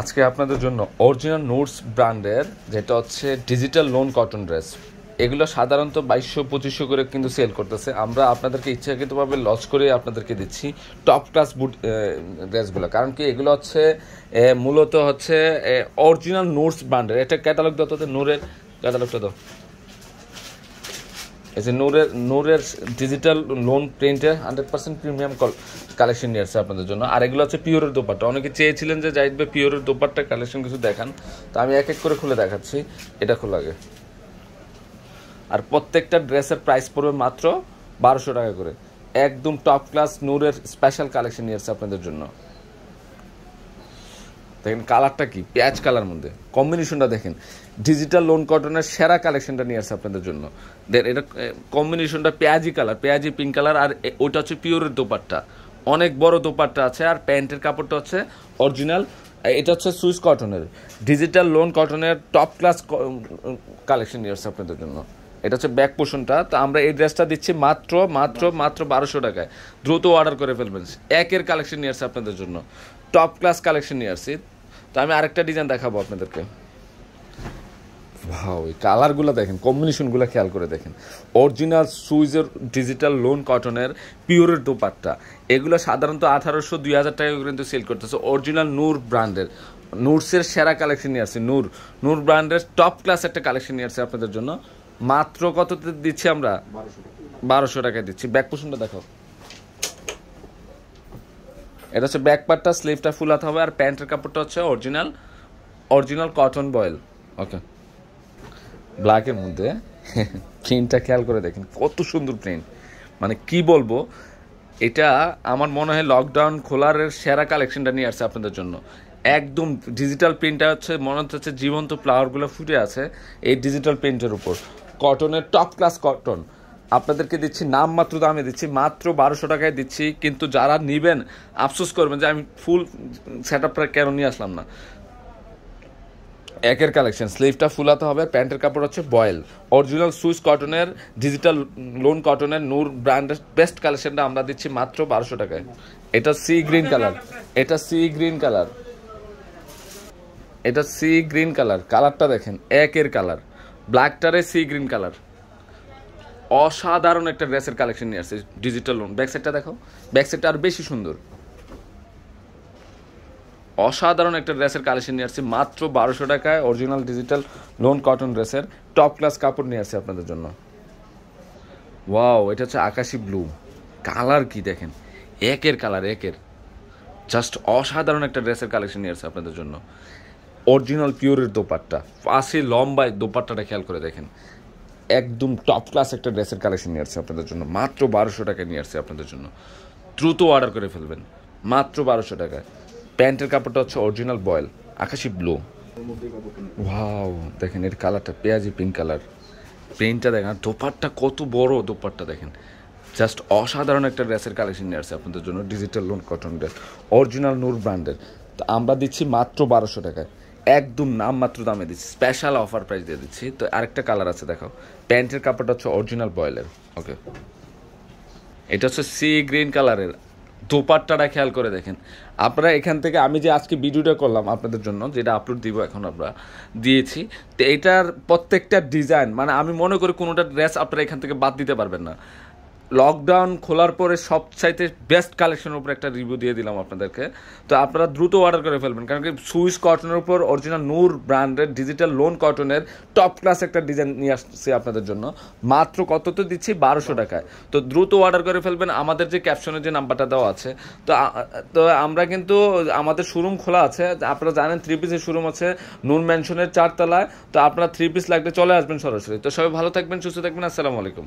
আজকে আপনাদের জন্য অরিজিনাল নোটস ব্র্যান্ডের যেটা হচ্ছে ডিজিটাল লোন কটন ড্রেস এগুলো সাধারণত বাইশশো পঁচিশশো করে কিন্তু সেল করতেছে আমরা আপনাদেরকে ইচ্ছাকৃতভাবে লস করে আপনাদেরকে দিচ্ছি টপ ক্লাস বুট ড্রেসগুলো কারণ কি এগুলো হচ্ছে মূলত হচ্ছে অরিজিনাল নোটস ব্র্যান্ডের এটা ক্যাটালগ দত নূরের ক্যাটালগটা দাও এই যে নূরের নূরের ডিজিটাল লোন প্রিন্টের হান্ড্রেড পার্সেন্ট প্রিমিয়াম কল কালেকশন নিয়ে আসছে আপনাদের জন্য আর এগুলো হচ্ছে পিওরের দোপাট্টা অনেকে চেয়েছিলেন যে যাই পিওরের দোপাট্টা কালেকশন কিছু দেখান তো আমি এক এক করে খুলে দেখাচ্ছি এটা খোলা আগে আর প্রত্যেকটা ড্রেসের প্রাইস পড়বে মাত্র বারোশো টাকা করে একদম টপ ক্লাস নূরের স্পেশাল কালেকশন নিয়ে আসছে আপনাদের জন্য দেখেন কালারটা কি প্যাচ কালার মধ্যে কম্বিনেশনটা দেখেন ডিজিটাল লোন কটনের সেরা কালেকশনটা নিয়ে আসছে আপনাদের জন্য দেন এটা কম্বিনেশনটা পেঁয়াজি কালার পেঁয়াজি পিঙ্ক কালার আর ওইটা হচ্ছে পিওরের দোপারটা অনেক বড় দোপারটা আছে আর প্যান্টের কাপড়টা হচ্ছে অরিজিনাল এটা হচ্ছে সুইস কটনের ডিজিটাল লোন কটনের টপ ক্লাস কালেকশন নিয়ে আসছে আপনাদের জন্য এটা হচ্ছে ব্যাক পোষণটা তো আমরা এই ড্রেসটা দিচ্ছি মাত্র মাত্র মাত্র বারোশো টাকায় দ্রুত অর্ডার করে ফেলবেন একের কালেকশন নিয়ে আসছে আপনাদের জন্য টপ ক্লাস কালেকশন নিয়ে আসছি তো আমি আরেকটা ডিজাইন দেখাবো আপনাদেরকে ভাই এই কালারগুলো দেখেন কম্বিনেশনগুলো খেয়াল করে দেখেন অরিজিনাল সুইজের ডিজিটাল লোন কটনের পিওরের দোপাট্টা এগুলো সাধারণত আঠারোশো দুই হাজার টাকা কিন্তু সেল করতেছে অরিজিনাল নূর ব্র্যান্ডের নূরসের সেরা কালেকশন নিয়ে আসছে নূর নূর ব্র্যান্ডের টপ ক্লাস একটা কালেকশন নিয়ে আসছে আপনাদের জন্য মাত্র কততে দিচ্ছি আমরা বারোশো টাকায় দিচ্ছি ব্যাক পোষণটা দেখাও এটা হচ্ছে ব্যাক পার্টটা স্লিভটা ফুলাতে হবে আর প্যান্টের কাপড়টা হচ্ছে original original cotton voile okay ব্ল্যাকের মধ্যে প্রিন্টটা খেয়াল করে দেখেন কত সুন্দর প্রিন্ট মানে কি বলবো এটা আমার মনে হয় লকডাউন খোলার সেরা কালেকশনটা নিয়ে আসছে আপনাদের জন্য একদম ডিজিটাল প্রিন্টটা হচ্ছে মনে হচ্ছে জীবন্ত ফ্লাওয়ারগুলো ফুটে আছে এই ডিজিটাল প্রিন্টের উপর কটনের টপ ক্লাস কটন আপনাদেরকে দিচ্ছি নাম মাত্র দামে দিচ্ছি মাত্র বারোশো টাকায় দিচ্ছি কিন্তু যারা নেবেন আফসোস করবেন যে আমি ফুল সেট আপটা কেন নিয়ে আসলাম না একের কালেকশন স্লিভটা ফুলাতে হবে প্যান্টের কাপড় হচ্ছে বয়েল অরিজিনাল সুইস কটনের ডিজিটাল লোন কটনের নূর ব্র্যান্ডের বেস্ট কালেকশনটা আমরা দিচ্ছি মাত্র বারোশো টাকায় এটা সি গ্রিন কালার এটা সি গ্রিন কালার এটা সি গ্রিন কালার কালারটা দেখেন একের কালার ব্ল্যাকটারে সি গ্রিন কালার অসাধারণ একটা ড্রেসের কালেকশন নিয়ে আসছে ডিজিটাল লোন ব্যাকসাইডটা দেখো ব্যাকসাইডটা আর বেশি সুন্দর অসাধারণ একটা ড্রেসের কালেকশন নিয়ে আসছে মাত্র বারোশো টাকায় অরিজিনাল ডিজিটাল লোন কটন ড্রেসের টপ ক্লাস কাপড় নিয়ে আসছে আপনাদের জন্য ওয়াও এটা হচ্ছে আকাশি ব্লু কালার কি দেখেন একের কালার একের জাস্ট অসাধারণ একটা ড্রেসের কালেকশন নিয়ে আসছে আপনাদের জন্য অরিজিনাল পিওরের দোপাট্টা ফাঁসি লম্বায় দোপাট্টাটা খেয়াল করে দেখেন একদম টপ ক্লাস একটা ড্রেসের কালেকশন নিয়ে আসছে আপনাদের জন্য মাত্র বারোশো টাকায় নিয়ে আসছে আপনাদের জন্য দ্রুত অর্ডার করে ফেলবেন মাত্র বারোশো টাকায় প্যান্টের কাপড়টা হচ্ছে অরিজিনাল বয়েল আকাশি ব্লু ওয়াও দেখেন এর কালারটা পেঁয়াজি পিঙ্ক কালার প্রিন্টটা দেখেন আর দোপারটা কত বড় দোপারটা দেখেন জাস্ট অসাধারণ একটা ড্রেসের কালেকশন নিয়ে আসছে আপনাদের জন্য digital lawn cotton dress original Noor ব্র্যান্ডের তো আমরা দিচ্ছি মাত্র বারোশো টাকায় একদম নাম মাত্র দামে দিচ্ছি স্পেশাল অফার প্রাইস দিয়ে দিচ্ছি তো আরেকটা কালার আছে দেখো প্যান্টের কাপড়টা হচ্ছে অরিজিনাল বয়েলের ওকে এটা হচ্ছে সি গ্রিন কালারের দোপাট্টাটা খেয়াল করে দেখেন আপনারা এখান থেকে আমি যে আজকে ভিডিওটা করলাম আপনাদের জন্য যেটা আপলোড দিব এখন আমরা দিয়েছি তো এটার প্রত্যেকটা ডিজাইন মানে আমি মনে করি কোনোটা ড্রেস আপনারা এখান থেকে বাদ দিতে পারবেন না লকডাউন খোলার পরে সবচাইতে বেস্ট কালেকশনের উপর একটা রিভিউ দিয়ে দিলাম আপনাদেরকে তো আপনারা দ্রুত অর্ডার করে ফেলবেন কারণ কি সুইস কটনের উপর অরিজিনাল নূর ব্র্যান্ডের ডিজিটাল লোন কটনের টপ ক্লাস একটা ডিজাইন নিয়ে আসছি আপনাদের জন্য মাত্র কত তো দিচ্ছি বারোশো টাকায় তো দ্রুত অর্ডার করে ফেলবেন আমাদের যে ক্যাপশনের যে নাম্বারটা দেওয়া আছে তো তো আমরা কিন্তু আমাদের শোরুম খোলা আছে আপনারা জানেন থ্রি পিসের শোরুম আছে নূর ম্যানশনের চারতলায় তো আপনারা থ্রি পিস লাগলে চলে আসবেন সরাসরি তো সবাই ভালো থাকবেন সুস্থ থাকবেন আসসালামু আলাইকুম